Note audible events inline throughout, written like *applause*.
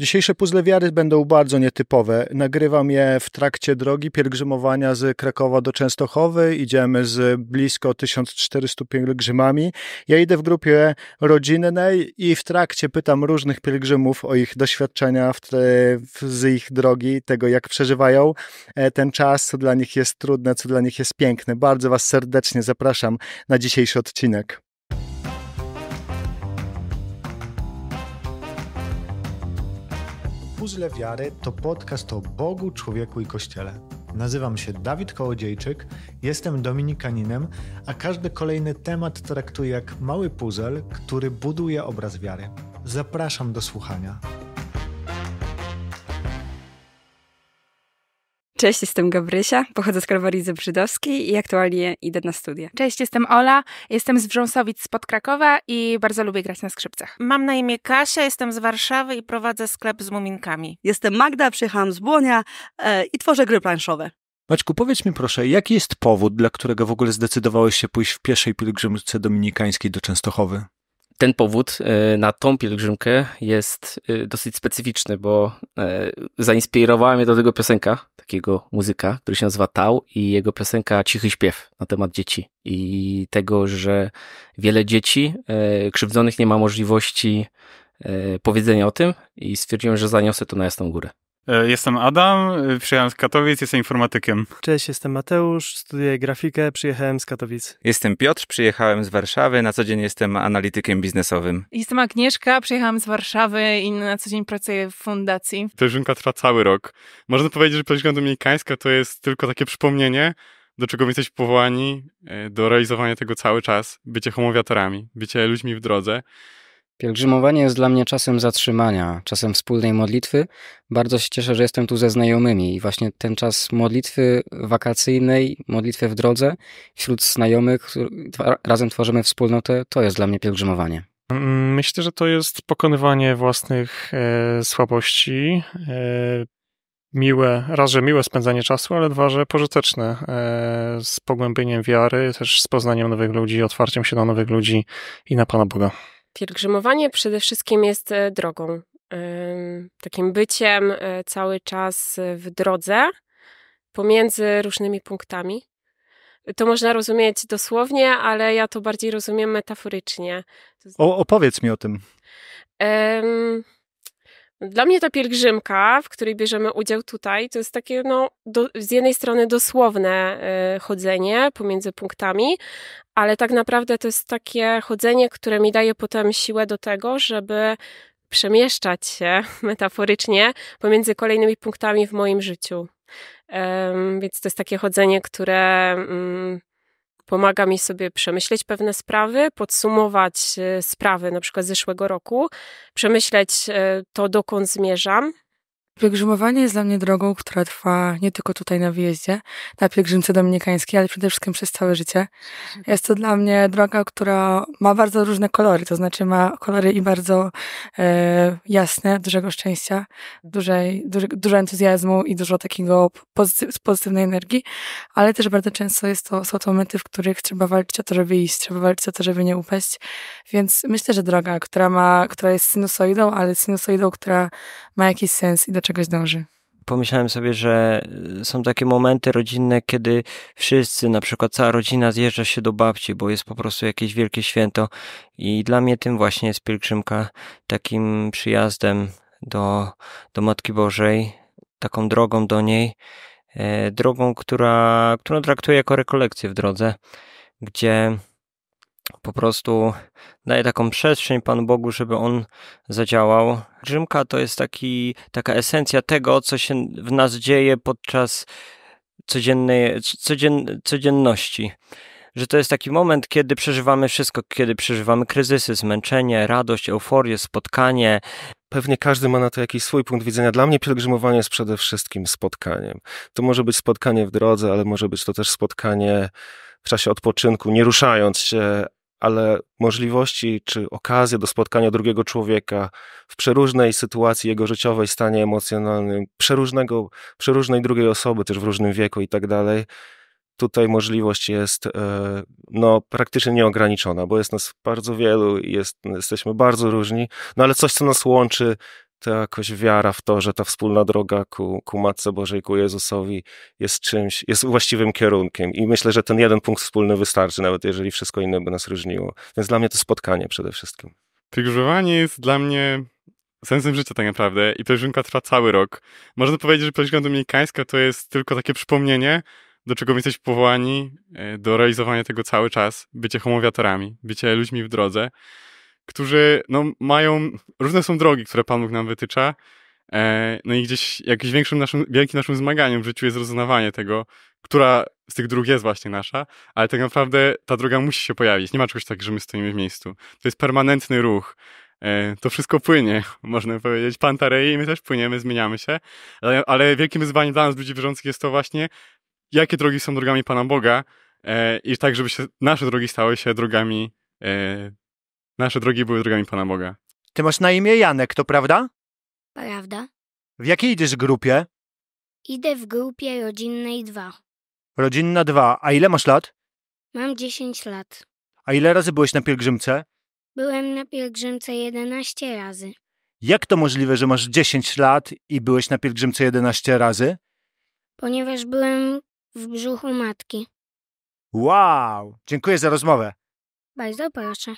Dzisiejsze puzzle wiary będą bardzo nietypowe. Nagrywam je w trakcie drogi pielgrzymowania z Krakowa do Częstochowy. Idziemy z blisko 1400 pielgrzymami. Ja idę w grupie rodzinnej i w trakcie pytam różnych pielgrzymów o ich doświadczenia w te, w, z ich drogi, tego jak przeżywają e, ten czas, co dla nich jest trudne, co dla nich jest piękne. Bardzo Was serdecznie zapraszam na dzisiejszy odcinek. Puzzle Wiary to podcast o Bogu, człowieku i Kościele. Nazywam się Dawid Kołodziejczyk, jestem dominikaninem, a każdy kolejny temat traktuję jak mały puzzle, który buduje obraz wiary. Zapraszam do słuchania. Cześć, jestem Gabrysia, pochodzę z Kalwarii Zebrzydowskiej i aktualnie idę na studia. Cześć, jestem Ola, jestem z Wrząsowic spod Krakowa i bardzo lubię grać na skrzypcach. Mam na imię Kasia, jestem z Warszawy i prowadzę sklep z muminkami. Jestem Magda, przyjechałam z Błonia e, i tworzę gry planszowe. Maćku, powiedz mi proszę, jaki jest powód, dla którego w ogóle zdecydowałeś się pójść w pierwszej pielgrzymce dominikańskiej do Częstochowy? ten powód e, na tą pielgrzymkę jest e, dosyć specyficzny, bo e, zainspirowała mnie do tego piosenka, takiego muzyka, który się nazywa Tał i jego piosenka Cichy Śpiew na temat dzieci i tego, że wiele dzieci krzywdzonych nie ma możliwości powiedzenia o tym i stwierdziłem, że zaniosę to na jasną górę. E, jestem Adam, e, przyjechałem z Katowic, jestem informatykiem. Cześć, jestem Mateusz, studiuję grafikę, przyjechałem z Katowic. Jestem Piotr, przyjechałem z Warszawy, na co dzień jestem analitykiem biznesowym. Jestem Agnieszka, przyjechałam z Warszawy i na co dzień pracuję w fundacji. Pielgrzymka trwa cały rok. Można powiedzieć, że pielgrzymka dominikańska to jest tylko takie przypomnienie, do czego my jesteśmy powołani, e, do realizowania tego cały czas, bycie homowiatorami, bycie ludźmi w drodze. Pielgrzymowanie jest dla mnie czasem zatrzymania, czasem wspólnej modlitwy. Bardzo się cieszę, że jestem tu ze znajomymi i właśnie ten czas modlitwy wakacyjnej, modlitwy w drodze, wśród znajomych, razem tworzymy wspólnotę, to jest dla mnie pielgrzymowanie. Mm, myślę, że to jest pokonywanie własnych e, słabości, e, miłe, raz, że miłe spędzanie czasu, ale dwa, że pożyteczne e, z pogłębieniem wiary, też z poznaniem nowych ludzi, otwarciem się na nowych ludzi i na Pana Boga. Pielgrzymowanie przede wszystkim jest e, drogą, takim byciem e, cały czas e, w drodze pomiędzy różnymi punktami. To można rozumieć dosłownie, ale ja to bardziej rozumiem metaforycznie. O, opowiedz mi o tym. Um, dla mnie ta pielgrzymka, w której bierzemy udział tutaj, to jest takie no, do, z jednej strony dosłowne y, chodzenie pomiędzy punktami, ale tak naprawdę to jest takie chodzenie, które mi daje potem siłę do tego, żeby przemieszczać się *laughs* metaforycznie pomiędzy kolejnymi punktami w moim życiu. więc to jest takie chodzenie, które mm, Pomaga mi sobie przemyśleć pewne sprawy, podsumować e, sprawy na przykład zeszłego roku, przemyśleć e, to, dokąd zmierzam, Pielgrzymowanie jest dla mnie drogą, która trwa nie tylko tutaj na wyjeździe, na pielgrzymce dominikańskiej, ale przede wszystkim przez całe życie. Jest to dla mnie droga, która ma bardzo różne kolory, to znaczy ma kolory i bardzo e, jasne, dużego szczęścia, dużej, duży, dużo entuzjazmu i dużo takiego pozytyw, pozytywnej energii, ale też bardzo często jest to, są to momenty, w których trzeba walczyć o to, żeby iść, trzeba walczyć o to, żeby nie upaść, więc myślę, że droga, która ma, która jest sinusoidą, ale sinusoidą, która ma jakiś sens i do czego czegoś dąży. Pomyślałem sobie, że e, są takie momenty rodzinne, kiedy wszyscy, na przykład cała rodzina zjeżdża się do babci, bo jest po prostu jakieś wielkie święto i dla mnie tym właśnie jest pielgrzymka, takim przyjazdem do, do Matki Bożej, taką drogą do niej, e, drogą, która, którą traktuję jako rekolekcję w drodze, gdzie po prostu daje taką przestrzeń Panu Bogu, żeby On zadziałał. Rzymka to jest taki, taka esencja tego, co się w nas dzieje podczas codziennej, codzien, codzienności. Że to jest taki moment, kiedy przeżywamy wszystko, kiedy przeżywamy kryzysy, zmęczenie, radość, euforię, spotkanie, Pewnie każdy ma na to jakiś swój punkt widzenia. Dla mnie pielgrzymowanie jest przede wszystkim spotkaniem. To może być spotkanie w drodze, ale może być to też spotkanie w czasie odpoczynku, nie ruszając się, ale możliwości czy okazje do spotkania drugiego człowieka w przeróżnej sytuacji jego życiowej, stanie emocjonalnym, przeróżnego, przeróżnej drugiej osoby, też w różnym wieku i tak dalej. Tutaj możliwość jest e, no, praktycznie nieograniczona, bo jest nas bardzo wielu, jest, jesteśmy bardzo różni, no ale coś, co nas łączy, to jakoś wiara w to, że ta wspólna droga ku, ku Matce Bożej, ku Jezusowi jest czymś, jest właściwym kierunkiem. I myślę, że ten jeden punkt wspólny wystarczy, nawet jeżeli wszystko inne by nas różniło. Więc dla mnie to spotkanie przede wszystkim. Pielgrzymowanie jest dla mnie sensem życia tak naprawdę i pielgrzymka trwa cały rok. Można powiedzieć, że pielgrzymka dominikańska to jest tylko takie przypomnienie, do czego my jesteśmy powołani, e, do realizowania tego cały czas, bycie homowiatorami, bycie ludźmi w drodze którzy no, mają, różne są drogi, które Pan Bóg nam wytycza. E, no i gdzieś jakimś większym naszym, wielkim naszym zmaganiem w życiu jest rozpoznawanie tego, która z tych dróg jest właśnie nasza, ale tak naprawdę ta droga musi się pojawić. Nie ma czegoś takiego, że my stoimy w miejscu. To jest permanentny ruch. E, to wszystko płynie, *laughs* można powiedzieć, pantarei i my też płyniemy, zmieniamy się. Ale, ale wielkim wyzwaniem dla nas, ludzi wierzących, jest to właśnie, jakie drogi są drogami Pana Boga e, i tak, żeby się, nasze drogi stały się drogami Nasze drogi były drogami Pana Boga. Ty masz na imię Janek, to prawda? Prawda? W jakiej idziesz grupie? Idę w grupie rodzinnej 2. Rodzinna 2. A ile masz lat? Mam 10 lat. A ile razy byłeś na pielgrzymce? Byłem na pielgrzymce 11 razy. Jak to możliwe, że masz 10 lat i byłeś na pielgrzymce 11 razy? Ponieważ byłem w brzuchu matki. Wow! Dziękuję za rozmowę. Bardzo proszę.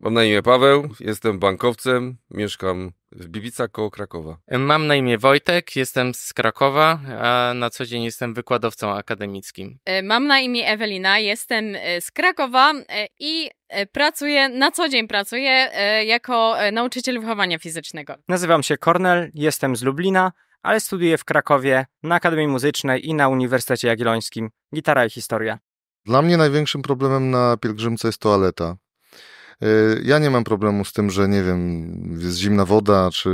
Mam na imię Paweł, jestem bankowcem, mieszkam w Bibicach koło Krakowa. Mam na imię Wojtek, jestem z Krakowa, a na co dzień jestem wykładowcą akademickim. E, mam na imię Ewelina, jestem e, z Krakowa e, i pracuję, na co dzień pracuję jako nauczyciel wychowania fizycznego. Nazywam się Kornel, jestem z Lublina, ale studiuję w Krakowie na Akademii Muzycznej i na Uniwersytecie Jagiellońskim gitara i historia. Dla mnie największym problemem na pielgrzymce jest toaleta. Y, ja nie mam problemu z tym, że nie wiem, jest zimna woda czy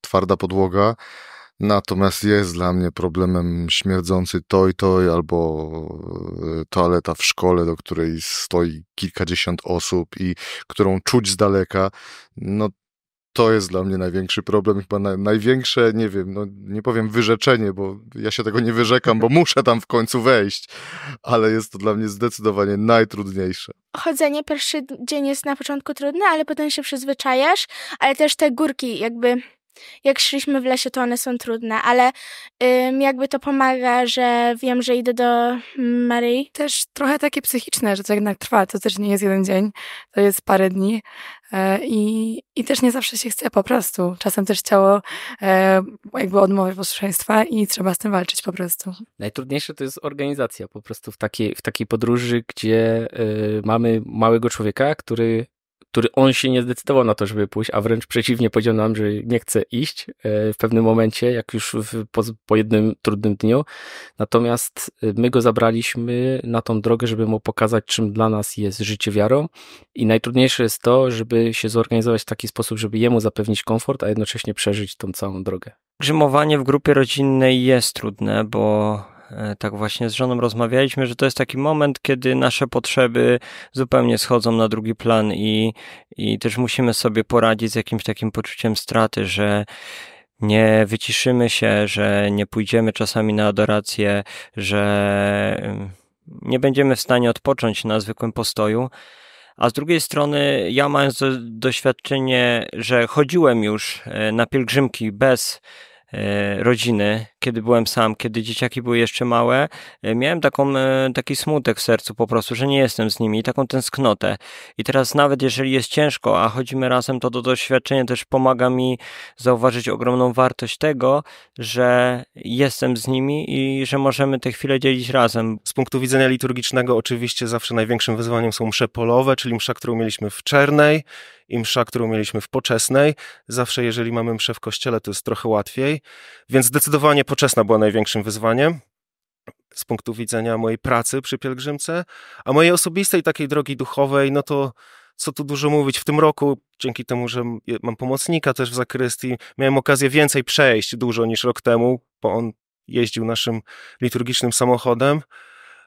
twarda podłoga. Natomiast jest dla mnie problemem śmierdzący toj toj albo y, toaleta w szkole, do której stoi kilkadziesiąt osób i którą czuć z daleka. No to jest dla mnie największy problem, chyba na, największe, nie wiem, no, nie powiem wyrzeczenie, bo ja się tego nie wyrzekam, bo muszę tam w końcu wejść, ale jest to dla mnie zdecydowanie najtrudniejsze. Chodzenie pierwszy dzień jest na początku trudne, ale potem się przyzwyczajasz, ale też te górki jakby jak szliśmy w lesie, to one są trudne, ale ym, jakby to pomaga, że wiem, że idę do mm, Maryi. Też trochę takie psychiczne, że to jednak trwa, to też nie jest jeden dzień, to jest parę dni. E, I, I też nie zawsze się chce po prostu. Czasem też ciało e, jakby odmawia posłuszeństwa i trzeba z tym walczyć po prostu. Najtrudniejsze to jest organizacja po prostu w takiej, w takiej podróży, gdzie e, mamy małego człowieka, który który on się nie zdecydował na to, żeby pójść, a wręcz przeciwnie powiedział nam, że nie chce iść e, w pewnym momencie, jak już po, po jednym trudnym dniu. Natomiast e, my go zabraliśmy na tą drogę, żeby mu pokazać, czym dla nas jest życie wiarą. I najtrudniejsze jest to, żeby się zorganizować w taki sposób, żeby jemu zapewnić komfort, a jednocześnie przeżyć tą całą drogę. Grzymowanie w grupie rodzinnej jest trudne, bo E, tak właśnie z żoną rozmawialiśmy, że to jest taki moment, kiedy nasze potrzeby zupełnie schodzą na drugi plan i, i też musimy sobie poradzić z jakimś takim poczuciem straty, że nie wyciszymy się, że nie pójdziemy czasami na adorację, że mm, nie będziemy w stanie odpocząć na zwykłym postoju. A z drugiej strony, ja mając do, doświadczenie, że chodziłem już e, na pielgrzymki bez e, rodziny, kiedy byłem sam, kiedy dzieciaki były jeszcze małe, e, miałem taką, e, taki smutek w sercu po prostu, że nie jestem z nimi, taką tęsknotę. I teraz nawet jeżeli jest ciężko, a chodzimy razem, to to doświadczenie też pomaga mi zauważyć ogromną wartość tego, że jestem z nimi i że możemy te chwile dzielić razem. Z punktu widzenia liturgicznego oczywiście zawsze największym wyzwaniem są msze polowe, czyli msza, którą mieliśmy w Czernej i msza, którą mieliśmy w Poczesnej. Zawsze jeżeli mamy mszę w kościele, to jest trochę łatwiej. Więc zdecydowanie poczesna była największym wyzwaniem z punktu widzenia mojej pracy przy pielgrzymce, a mojej osobistej takiej drogi duchowej, no to co tu dużo mówić, w tym roku, dzięki temu, że mam pomocnika też w zakrystii, miałem okazję więcej przejść dużo niż rok temu, bo on jeździł naszym liturgicznym samochodem.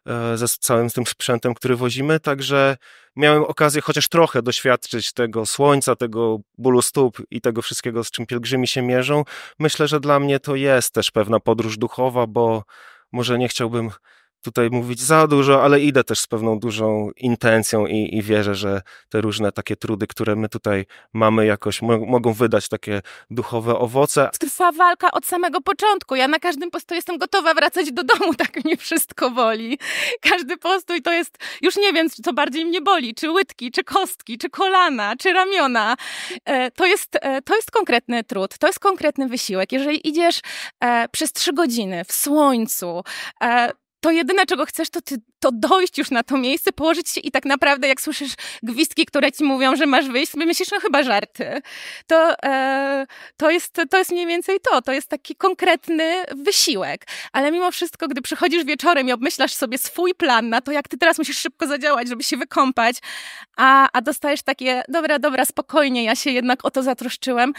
E, ze całym tym sprzętem, który wozimy, także miałem okazję chociaż trochę doświadczyć tego słońca, tego bólu stóp i tego wszystkiego, z czym pielgrzymi się mierzą. Myślę, że dla mnie to jest też pewna podróż duchowa, bo może nie chciałbym tutaj mówić za dużo, ale idę też z pewną dużą intencją i, i wierzę, że te różne takie trudy, które my tutaj mamy, jakoś mogą wydać takie duchowe owoce. Trwa walka od samego początku. Ja na każdym postu jestem gotowa wracać do domu, tak mnie wszystko boli. Każdy postój to jest, już nie wiem, co bardziej mnie boli, czy łydki, czy kostki, czy kolana, czy ramiona. E, to, jest, e, to jest konkretny trud, to jest konkretny wysiłek. Jeżeli idziesz e, przez trzy godziny w słońcu, e, to jedyne, czego chcesz, to, ty, to dojść już na to miejsce, położyć się i tak naprawdę, jak słyszysz gwizdki, które ci mówią, że masz wyjść, myślisz, no chyba żarty. To, e, to, jest, to jest mniej więcej to. To jest taki konkretny wysiłek. Ale mimo wszystko, gdy przychodzisz wieczorem i obmyślasz sobie swój plan na to, jak ty teraz musisz szybko zadziałać, żeby się wykąpać, a, a dostajesz takie, dobra, dobra, spokojnie, ja się jednak o to zatroszczyłem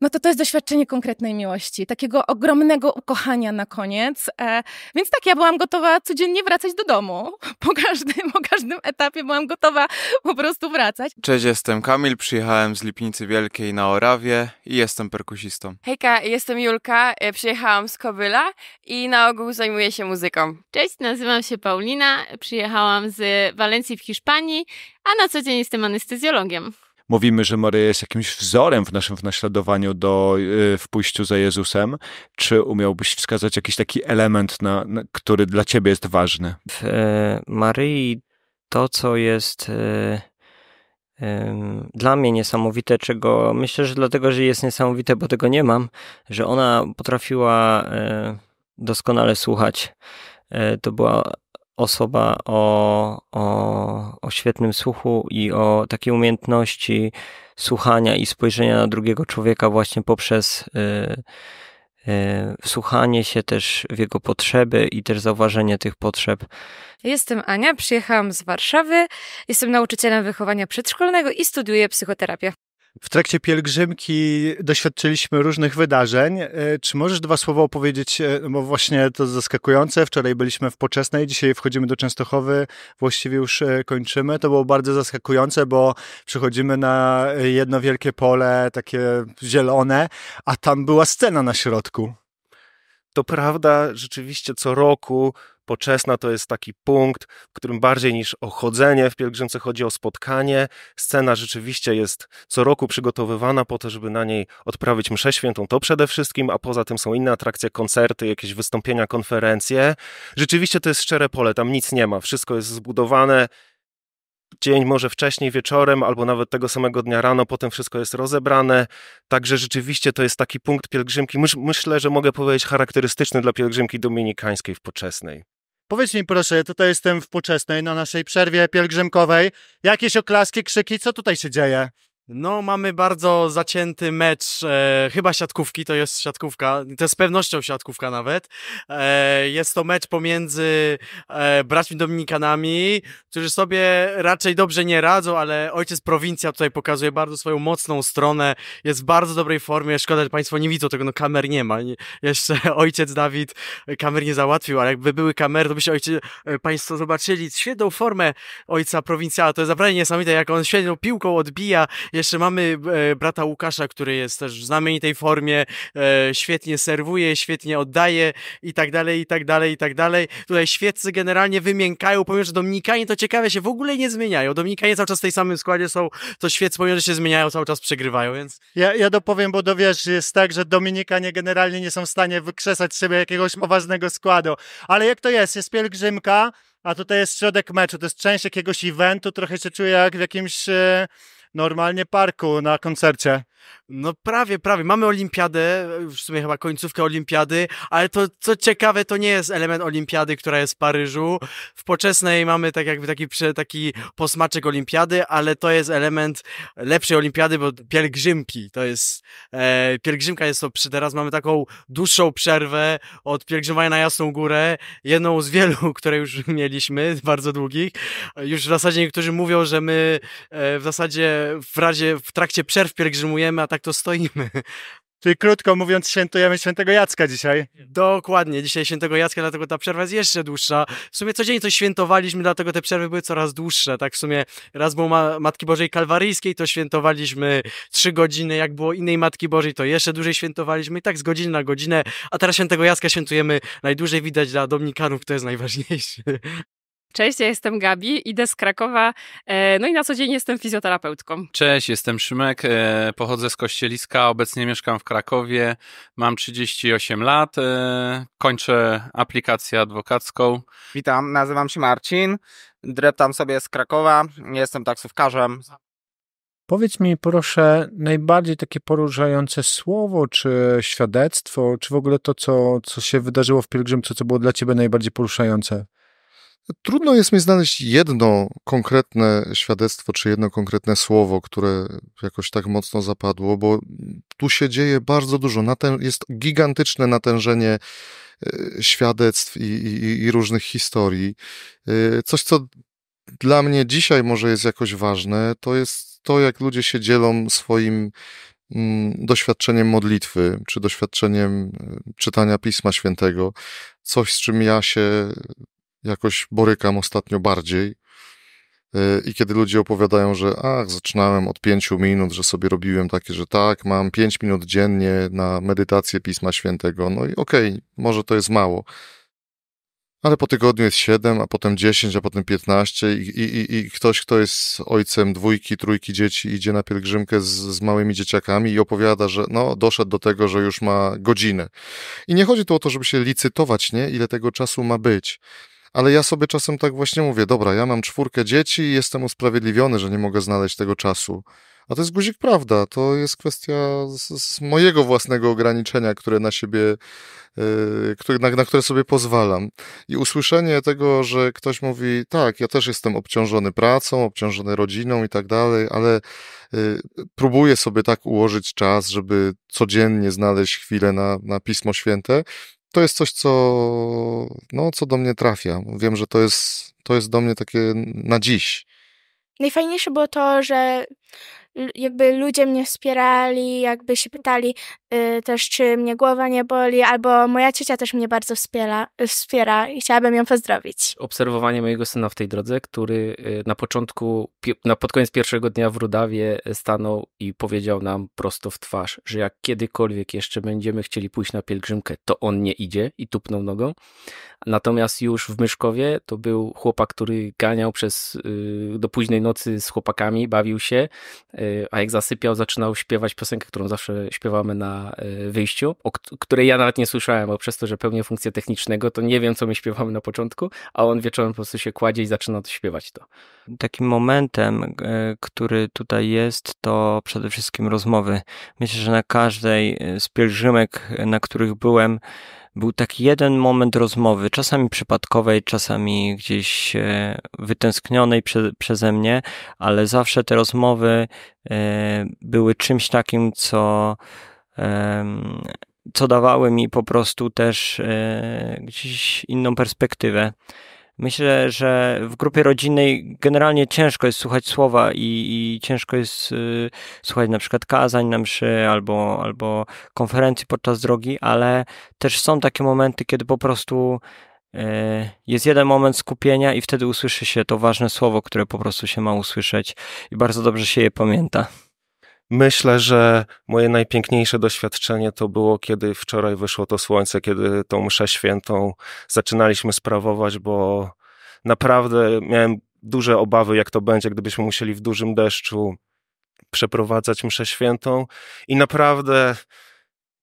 no to to jest doświadczenie konkretnej miłości, takiego ogromnego ukochania na koniec. E, więc tak, ja byłam gotowa codziennie wracać do domu. *laughs* Po każdym, po każdym etapie byłam gotowa po prostu wracać. Cześć, jestem Kamil, przyjechałem z Lipnicy Wielkiej na Orawie i jestem perkusistą. Hejka, jestem Julka, e, przyjechałam z Kobyla i na ogół zajmuję się muzyką. Cześć, nazywam się Paulina, przyjechałam z Walencji w Hiszpanii, a na co dzień jestem anestezjologiem mówimy, że Maryja jest jakimś wzorem w naszym naśladowaniu do, y, w pójściu za Jezusem, czy umiałbyś wskazać jakiś taki element, na, na który dla ciebie jest ważny? W e, Maryi to, co jest e, e, dla mnie niesamowite, czego myślę, że dlatego, że jest niesamowite, bo tego nie mam, że ona potrafiła e, doskonale słuchać. E, to była osoba o, o, o świetnym słuchu i o takiej umiejętności słuchania i spojrzenia na drugiego człowieka właśnie poprzez y, y, wsłuchanie się też w jego potrzeby i też zauważenie tych potrzeb. Jestem Ania, przyjechałam z Warszawy, jestem nauczycielem wychowania przedszkolnego i studiuję psychoterapię. W trakcie pielgrzymki doświadczyliśmy różnych wydarzeń. E, czy możesz dwa słowa opowiedzieć, e, bo właśnie to zaskakujące, wczoraj byliśmy w Poczesnej, dzisiaj wchodzimy do Częstochowy, właściwie już e, kończymy. To było bardzo zaskakujące, bo przychodzimy na jedno wielkie pole, takie zielone, a tam była scena na środku. To prawda, rzeczywiście co roku Poczesna to jest taki punkt, w którym bardziej niż o chodzenie w pielgrzymce chodzi o spotkanie. Scena rzeczywiście jest co roku przygotowywana po to, żeby na niej odprawić mszę świętą. To przede wszystkim, a poza tym są inne atrakcje, koncerty, jakieś wystąpienia, konferencje. Rzeczywiście to jest szczere pole, tam nic nie ma. Wszystko jest zbudowane dzień, może wcześniej wieczorem, albo nawet tego samego dnia rano, potem wszystko jest rozebrane. Także rzeczywiście to jest taki punkt pielgrzymki, myślę, że mogę powiedzieć, charakterystyczny dla pielgrzymki dominikańskiej w poczesnej. Powiedz mi proszę, tutaj jestem w Poczesnej, na naszej przerwie pielgrzymkowej. Jakieś oklaski, krzyki, co tutaj się dzieje? No, mamy bardzo zacięty mecz, e, chyba siatkówki, to jest siatkówka, to jest z pewnością siatkówka nawet. E, jest to mecz pomiędzy e, braćmi Dominikanami, którzy sobie raczej dobrze nie radzą, ale ojciec prowincja tutaj pokazuje bardzo swoją mocną stronę, jest w bardzo dobrej formie, szkoda, że Państwo nie widzą tego, no kamer nie ma. Nie, jeszcze *laughs* ojciec Dawid kamer nie załatwił, ale jakby były kamery, to by się ojciec, e, Państwo zobaczyli świetną formę ojca prowincjala, to jest naprawdę niesamowite, jak on świetną piłką odbija jeszcze mamy e, brata Łukasza, który jest też w znamienitej formie, e, świetnie serwuje, świetnie oddaje i tak dalej, i tak dalej, i tak dalej. Tutaj świeccy generalnie wymiękają, pomimo że Dominikanie to ciekawe się w ogóle nie zmieniają. Dominikanie cały czas w tej samym składzie są, to Świec pomimo, że się zmieniają, cały czas przegrywają, więc... Ja, ja dopowiem, bo dowiesz, jest tak, że Dominikanie generalnie nie są w stanie wykrzesać sobie jakiegoś poważnego składu. Ale jak to jest? Jest pielgrzymka, a tutaj jest środek meczu, to jest część jakiegoś eventu, trochę się czuję jak w jakimś... E normalnie parku na koncercie. No prawie, prawie. Mamy olimpiadę, w sumie chyba końcówkę olimpiady, ale to, co ciekawe, to nie jest element olimpiady, która jest w Paryżu. W Poczesnej mamy tak jakby taki, taki posmaczek olimpiady, ale to jest element lepszej olimpiady, bo pielgrzymki to jest, e, pielgrzymka jest to, teraz mamy taką dłuższą przerwę od pielgrzymania na Jasną Górę, jedną z wielu, *laughs* które już mieliśmy, bardzo długich. Już w zasadzie niektórzy mówią, że my e, w zasadzie w razie, w trakcie przerw pielgrzymujemy idziemy, a tak to stoimy. *laughs* Czyli krótko mówiąc, świętujemy świętego Jacka dzisiaj. Dokładnie, dzisiaj świętego Jacka, dlatego ta przerwa jest jeszcze dłuższa. W sumie codziennie coś świętowaliśmy, dlatego te przerwy były coraz dłuższe. Tak w sumie raz było ma Matki Bożej Kalwaryjskiej, to świętowaliśmy trzy godziny, jak było innej Matki Bożej, to jeszcze dłużej świętowaliśmy i tak z godziny na godzinę. A teraz świętego Jacka świętujemy najdłużej widać dla Dominikanów, to jest najważniejsze. Cześć, ja jestem Gabi, idę z Krakowa, e, no i na co dzień jestem fizjoterapeutką. Cześć, jestem Szymek, e, pochodzę z Kościeliska, obecnie mieszkam w Krakowie, mam 38 lat, e, kończę aplikację adwokacką. Witam, nazywam się Marcin, dreptam sobie z Krakowa, jestem taksówkarzem. Powiedz mi proszę, najbardziej takie poruszające słowo, czy świadectwo, czy w ogóle to, co, co się wydarzyło w pielgrzymce, co było dla Ciebie najbardziej poruszające? Trudno jest mi znaleźć jedno konkretne świadectwo, czy jedno konkretne słowo, które jakoś tak mocno zapadło, bo tu się dzieje bardzo dużo. jest gigantyczne natężenie e, świadectw i, i, i różnych historii. E, coś, co dla mnie dzisiaj może jest jakoś ważne, to jest to, jak ludzie się dzielą swoim mm, doświadczeniem modlitwy, czy doświadczeniem e, czytania Pisma Świętego, coś z czym ja się jakoś borykam ostatnio bardziej. E, I kiedy ludzie opowiadają, że ach, zaczynałem od pięciu minut, że sobie robiłem takie, że tak, mam pięć minut dziennie na medytację Pisma Świętego, no i okej, okay, może to jest mało. Ale po tygodniu jest siedem, a potem dziesięć, a potem piętnaście i, i, i ktoś, kto jest ojcem dwójki, trójki dzieci, idzie na pielgrzymkę z, z małymi dzieciakami i opowiada, że no, doszedł do tego, że już ma godzinę. I nie chodzi tu o to, żeby się licytować, nie, ile tego czasu ma być ale ja sobie czasem tak właśnie mówię, dobra, ja mam czwórkę dzieci i jestem usprawiedliwiony, że nie mogę znaleźć tego czasu. A to jest guzik prawda, to jest kwestia z, z mojego własnego ograniczenia, które na siebie, yy, na, na, które sobie pozwalam. I usłyszenie tego, że ktoś mówi, tak, ja też jestem obciążony pracą, obciążony rodziną i tak dalej, ale yy, próbuję sobie tak ułożyć czas, żeby codziennie znaleźć chwilę na, na Pismo Święte, to jest coś, co, no, co do mnie trafia. Wiem, że to jest, to jest do mnie takie na dziś. Najfajniejsze było to, że jakby ludzie mnie wspierali, jakby się pytali, Y, też czy mnie głowa nie boli, albo moja ciocia też mnie bardzo wspiera, wspiera i chciałabym ją pozdrowić. Obserwowanie mojego syna w tej drodze, który y, na początku, na pod koniec pierwszego dnia w Rudawie y, stanął i powiedział nam prosto w twarz, że jak kiedykolwiek jeszcze będziemy chcieli pójść na pielgrzymkę, to on nie idzie i tupnął nogą. Natomiast już w Myszkowie to był chłopak, który ganiał przez do późnej nocy z chłopakami, bawił się, a jak zasypiał, zaczynał śpiewać piosenkę, którą zawsze śpiewamy na Y, wyjściu, o której ja nawet nie słyszałem, bo przez to, że pełnię funkcję technicznego, to nie wiem, co my śpiewamy na początku, a on wieczorem po prostu się kładzie i zaczyna to śpiewać to. Takim momentem, e, który tutaj jest, to przede wszystkim rozmowy. Myślę, że na każdej e, z pielgrzymek, e, na których byłem, był taki jeden moment rozmowy, czasami przypadkowej, czasami gdzieś wytęsknionej prze, przeze mnie, ale zawsze te rozmowy były czymś takim, co co dawały mi po prostu też e, gdzieś inną perspektywę. Myślę, że w grupie rodzinnej generalnie ciężko jest słuchać słowa i, i ciężko jest y, słuchać na przykład kazań na mszy albo, albo konferencji podczas drogi, ale też są takie momenty, kiedy po prostu y, jest jeden moment skupienia i wtedy usłyszy się to ważne słowo, które po prostu się ma usłyszeć i bardzo dobrze się je pamięta. Myślę, że moje najpiękniejsze doświadczenie to było, kiedy wczoraj wyszło to słońce, kiedy tą mszę świętą zaczynaliśmy sprawować, bo naprawdę miałem duże obawy, jak to będzie, gdybyśmy musieli w dużym deszczu przeprowadzać mszę świętą. I naprawdę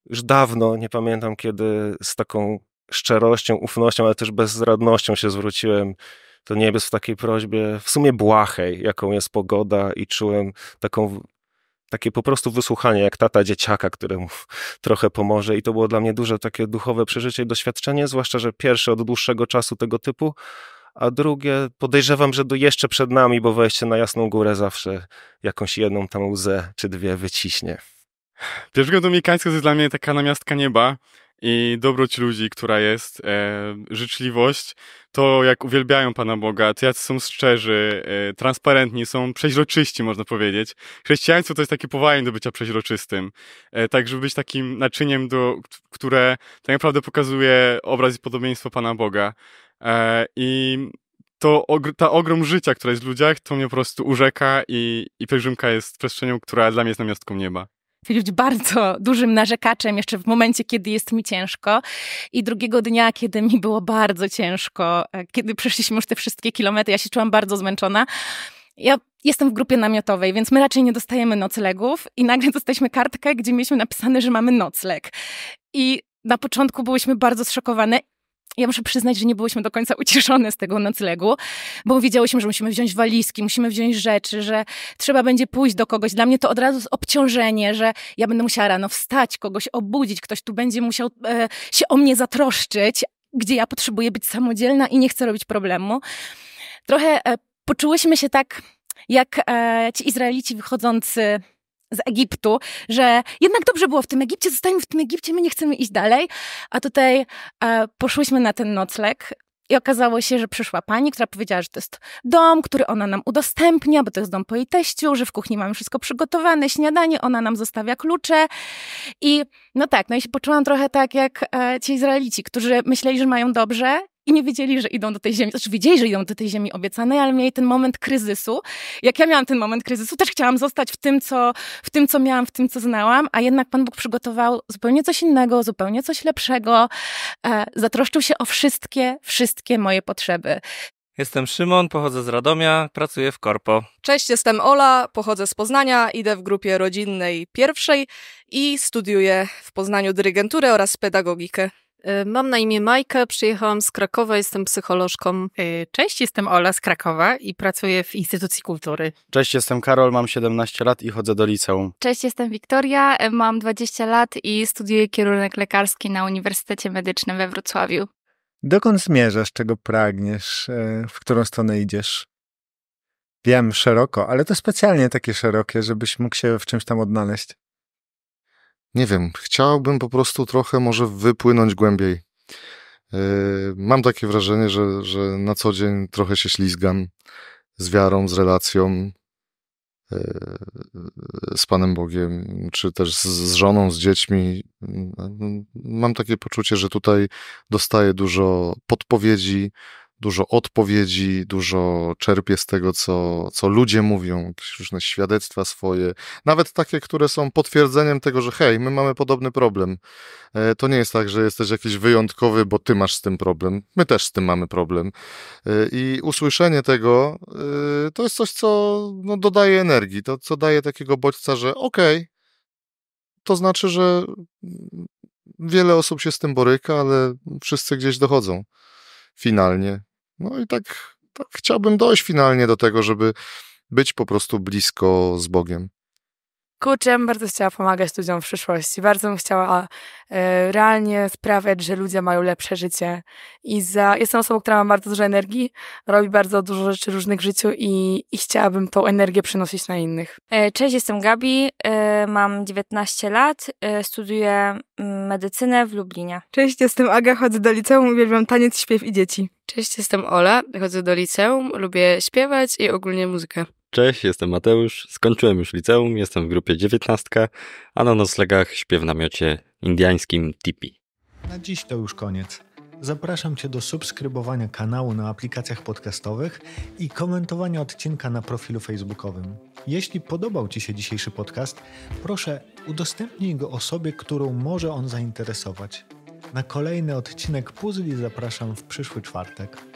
już dawno, nie pamiętam kiedy, z taką szczerością, ufnością, ale też bezradnością się zwróciłem do niebios w takiej prośbie, w sumie błahej, jaką jest pogoda, i czułem taką takie po prostu wysłuchanie, jak tata dzieciaka, któremu trochę pomoże. I to było dla mnie duże takie duchowe przeżycie i doświadczenie, zwłaszcza, że pierwsze od dłuższego czasu tego typu, a drugie podejrzewam, że do jeszcze przed nami, bo wejście na jasną górę zawsze jakąś jedną tam łzę czy dwie wyciśnie. Pielgrzymka dominikańska to jest dla mnie taka namiastka nieba i dobroć ludzi, która jest, e, życzliwość, to jak uwielbiają Pana Boga, to jacy są szczerzy, e, transparentni, są przeźroczyści, można powiedzieć. Chrześcijaństwo to jest taki powołanie do bycia przeźroczystym, e, tak żeby być takim naczyniem, do, które tak naprawdę pokazuje obraz i podobieństwo Pana Boga. E, I to ta ogrom życia, która jest w ludziach, to mnie po prostu urzeka i, i pielgrzymka jest przestrzenią, która dla mnie jest namiastką nieba być bardzo *laughs* dużym narzekaczem jeszcze w momencie, kiedy jest mi ciężko. I drugiego dnia, kiedy mi było bardzo ciężko, e, kiedy przeszliśmy już te wszystkie kilometry, ja się czułam bardzo zmęczona. Ja jestem w grupie namiotowej, więc my raczej nie dostajemy noclegów i nagle dostaliśmy kartkę, gdzie mieliśmy napisane, że mamy nocleg. I na początku byłyśmy bardzo zszokowane ja muszę przyznać, że nie byłyśmy do końca ucieszone z tego noclegu, bo wiedziałyśmy, że musimy wziąć walizki, musimy wziąć rzeczy, że trzeba będzie pójść do kogoś. Dla mnie to od razu jest obciążenie, że ja będę musiała rano wstać, kogoś obudzić, ktoś tu będzie musiał e, się o mnie zatroszczyć, gdzie ja potrzebuję być samodzielna i nie chcę robić problemu. Trochę e, poczułyśmy się tak, jak e, ci Izraelici wychodzący z Egiptu, że jednak dobrze było w tym Egipcie, zostańmy w tym Egipcie, my nie chcemy iść dalej. A tutaj e, poszłyśmy na ten nocleg. I okazało się, że przyszła pani, która powiedziała, że to jest dom, który ona nam udostępnia, bo to jest dom po jej teściu, że w kuchni mamy wszystko przygotowane, śniadanie, ona nam zostawia klucze. I no tak, no i się poczułam trochę tak jak e, ci Izraelici, którzy myśleli, że mają dobrze i nie wiedzieli, że idą do tej ziemi. Znaczy wiedzieli, że idą do tej ziemi obiecanej, ale mieli ten moment kryzysu. Jak ja miałam ten moment kryzysu, też chciałam zostać w tym, co, w tym, co miałam, w tym, co znałam, a jednak Pan Bóg przygotował zupełnie coś innego, zupełnie coś lepszego. E, zatroszczył się o wszystkie, wszystkie moje potrzeby. Jestem Szymon, pochodzę z Radomia, pracuję w Korpo. Cześć, jestem Ola, pochodzę z Poznania, idę w grupie rodzinnej pierwszej i studiuję w Poznaniu dyrygenturę oraz pedagogikę. Y, mam na imię Majka, przyjechałam z Krakowa, jestem psycholożką. Y, cześć, jestem Ola z Krakowa i pracuję w Instytucji Kultury. Cześć, jestem Karol, mam 17 lat i chodzę do liceum. Cześć, jestem Wiktoria, y, mam 20 lat i studiuję kierunek lekarski na Uniwersytecie Medycznym we Wrocławiu. Dokąd zmierzasz, czego pragniesz, w którą stronę idziesz? Wiem, szeroko, ale to specjalnie takie szerokie, żebyś mógł się w czymś tam odnaleźć nie wiem, chciałbym po prostu trochę może wypłynąć głębiej. E, mam takie wrażenie, że, że na co dzień trochę się ślizgam z wiarą, z relacją e, z Panem Bogiem, czy też z żoną, z dziećmi. Mm, mm, mam takie poczucie, że tutaj dostaję dużo podpowiedzi, dużo odpowiedzi, dużo czerpię z tego, co, co ludzie mówią, różne świadectwa swoje, nawet takie, które są potwierdzeniem tego, że hej, my mamy podobny problem. E, to nie jest tak, że jesteś jakiś wyjątkowy, bo ty masz z tym problem, my też z tym mamy problem. E, I usłyszenie tego e, to jest coś, co no, dodaje energii, to co daje takiego bodźca, że okej, okay, to znaczy, że wiele osób się z tym boryka, ale wszyscy gdzieś dochodzą finalnie no i tak, tak chciałbym dojść finalnie do tego, żeby być po prostu blisko z Bogiem. Kurczę, bardzo chciała pomagać ludziom w przyszłości. Bardzo bym chciała e, realnie sprawiać, że ludzie mają lepsze życie. I za, jestem osobą, która ma bardzo dużo energii, robi bardzo dużo rzeczy różnych w życiu i, i chciałabym tą energię przenosić na innych. E, cześć, jestem Gabi, e, mam 19 lat, e, studiuję mm, medycynę w Lublinie. Cześć, jestem Aga, chodzę do liceum, uwielbiam taniec, śpiew i dzieci. Cześć, jestem Ola, chodzę do liceum, lubię śpiewać i ogólnie muzykę. Cześć, jestem Mateusz, skończyłem już liceum, jestem w grupie 19, a na noclegach śpię w namiocie indiańskim tipi. Na dziś to już koniec. Zapraszam Cię do subskrybowania kanału na aplikacjach podcastowych i komentowania odcinka na profilu facebookowym. Jeśli podobał Ci się dzisiejszy podcast, proszę udostępnij go osobie, którą może on zainteresować. Na kolejny odcinek Puzli zapraszam w przyszły czwartek.